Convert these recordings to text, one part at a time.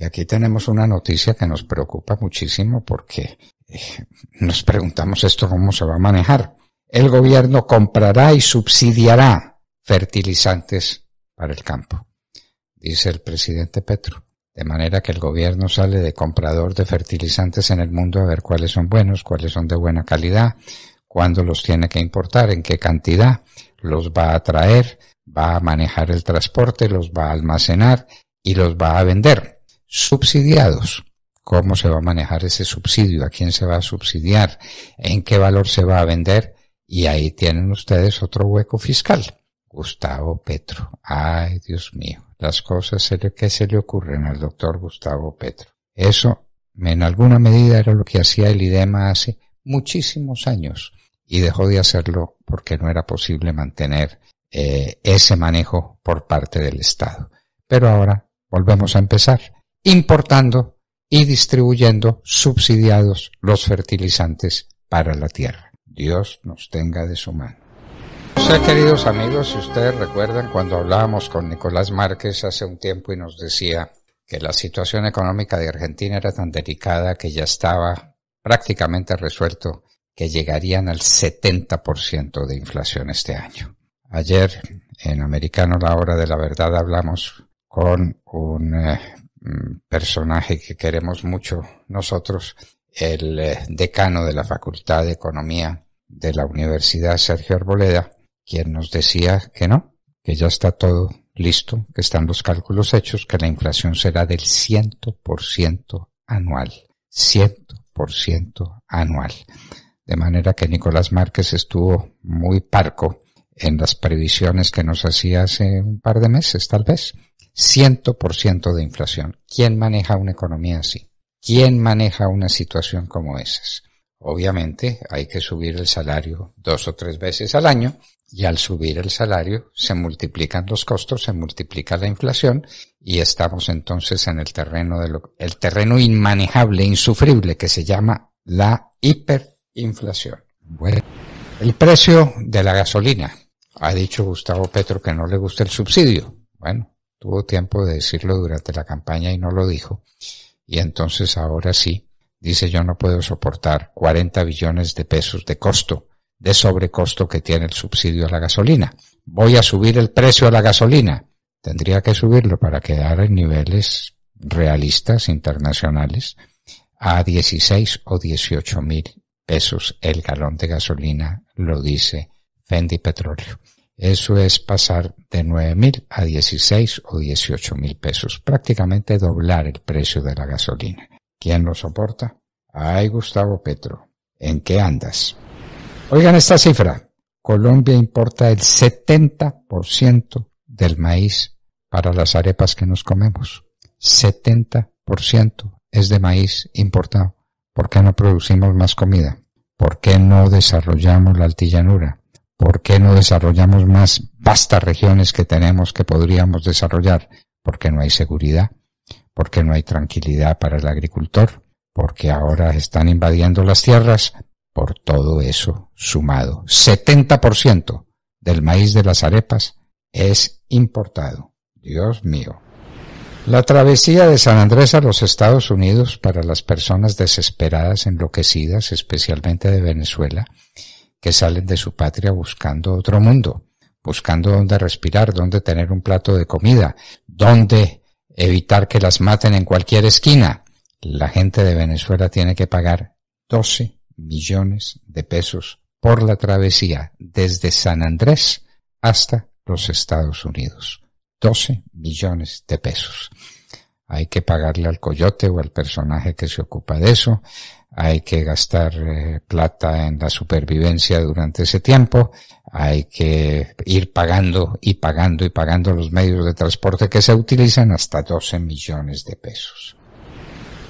Y aquí tenemos una noticia que nos preocupa muchísimo porque eh, nos preguntamos esto cómo se va a manejar. El gobierno comprará y subsidiará fertilizantes para el campo, dice el presidente Petro. De manera que el gobierno sale de comprador de fertilizantes en el mundo a ver cuáles son buenos, cuáles son de buena calidad, cuándo los tiene que importar, en qué cantidad, los va a traer, va a manejar el transporte, los va a almacenar y los va a vender subsidiados. ¿Cómo se va a manejar ese subsidio? ¿A quién se va a subsidiar? ¿En qué valor se va a vender? Y ahí tienen ustedes otro hueco fiscal. Gustavo Petro. Ay, Dios mío. Las cosas que se le ocurren al doctor Gustavo Petro. Eso, en alguna medida, era lo que hacía el IDEMA hace muchísimos años y dejó de hacerlo porque no era posible mantener eh, ese manejo por parte del Estado. Pero ahora volvemos a empezar importando y distribuyendo subsidiados los fertilizantes para la tierra. Dios nos tenga de su mano. sea, queridos amigos, si ustedes recuerdan cuando hablábamos con Nicolás Márquez hace un tiempo y nos decía que la situación económica de Argentina era tan delicada que ya estaba prácticamente resuelto que llegarían al 70% de inflación este año. Ayer en Americano La Hora de la Verdad hablamos con un eh, Mm, personaje que queremos mucho nosotros, el eh, decano de la Facultad de Economía de la Universidad Sergio Arboleda, quien nos decía que no, que ya está todo listo, que están los cálculos hechos, que la inflación será del 100% anual, 100% anual. De manera que Nicolás Márquez estuvo muy parco en las previsiones que nos hacía hace un par de meses, tal vez. 100% de inflación. ¿Quién maneja una economía así? ¿Quién maneja una situación como esa? Obviamente hay que subir el salario dos o tres veces al año y al subir el salario se multiplican los costos, se multiplica la inflación y estamos entonces en el terreno de el terreno inmanejable, insufrible que se llama la hiperinflación. el precio de la gasolina ha dicho Gustavo Petro que no le gusta el subsidio. Bueno, tuvo tiempo de decirlo durante la campaña y no lo dijo. Y entonces ahora sí, dice yo no puedo soportar 40 billones de pesos de costo, de sobrecosto que tiene el subsidio a la gasolina. Voy a subir el precio a la gasolina. Tendría que subirlo para quedar en niveles realistas internacionales a 16 o 18 mil pesos el galón de gasolina, lo dice Fendi Petróleo. Eso es pasar de mil a 16 o mil pesos, prácticamente doblar el precio de la gasolina. ¿Quién lo soporta? Ay, Gustavo Petro, ¿en qué andas? Oigan esta cifra. Colombia importa el 70% del maíz para las arepas que nos comemos. 70% es de maíz importado. ¿Por qué no producimos más comida? ¿Por qué no desarrollamos la altillanura? ¿Por qué no desarrollamos más vastas regiones que tenemos que podríamos desarrollar? Porque no hay seguridad, porque no hay tranquilidad para el agricultor, porque ahora están invadiendo las tierras, por todo eso sumado. 70% del maíz de las arepas es importado. Dios mío. La travesía de San Andrés a los Estados Unidos para las personas desesperadas, enloquecidas, especialmente de Venezuela, que salen de su patria buscando otro mundo, buscando dónde respirar, dónde tener un plato de comida, dónde evitar que las maten en cualquier esquina. La gente de Venezuela tiene que pagar 12 millones de pesos por la travesía desde San Andrés hasta los Estados Unidos. 12 millones de pesos hay que pagarle al coyote o al personaje que se ocupa de eso, hay que gastar eh, plata en la supervivencia durante ese tiempo, hay que ir pagando y pagando y pagando los medios de transporte que se utilizan hasta 12 millones de pesos.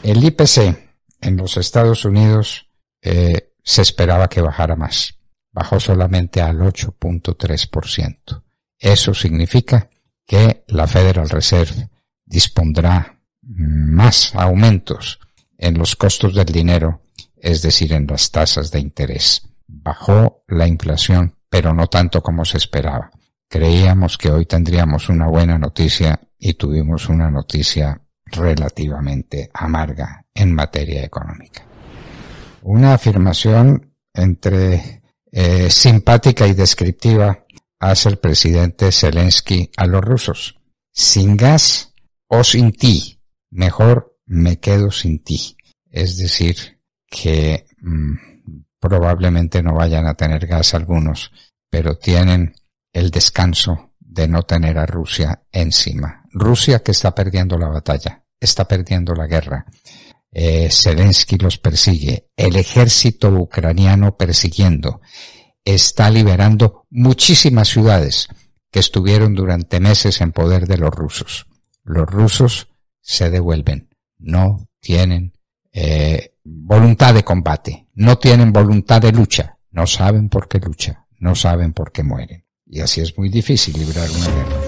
El IPC en los Estados Unidos eh, se esperaba que bajara más, bajó solamente al 8.3%. Eso significa que la Federal Reserve dispondrá más aumentos en los costos del dinero, es decir, en las tasas de interés. Bajó la inflación, pero no tanto como se esperaba. Creíamos que hoy tendríamos una buena noticia y tuvimos una noticia relativamente amarga en materia económica. Una afirmación entre eh, simpática y descriptiva hace el presidente Zelensky a los rusos. Sin gas o sin ti. Mejor me quedo sin ti. Es decir, que mm, probablemente no vayan a tener gas algunos, pero tienen el descanso de no tener a Rusia encima. Rusia que está perdiendo la batalla, está perdiendo la guerra. Eh, Zelensky los persigue, el ejército ucraniano persiguiendo, está liberando muchísimas ciudades que estuvieron durante meses en poder de los rusos los rusos se devuelven. No tienen eh, voluntad de combate, no tienen voluntad de lucha, no saben por qué lucha, no saben por qué mueren. Y así es muy difícil librar una guerra.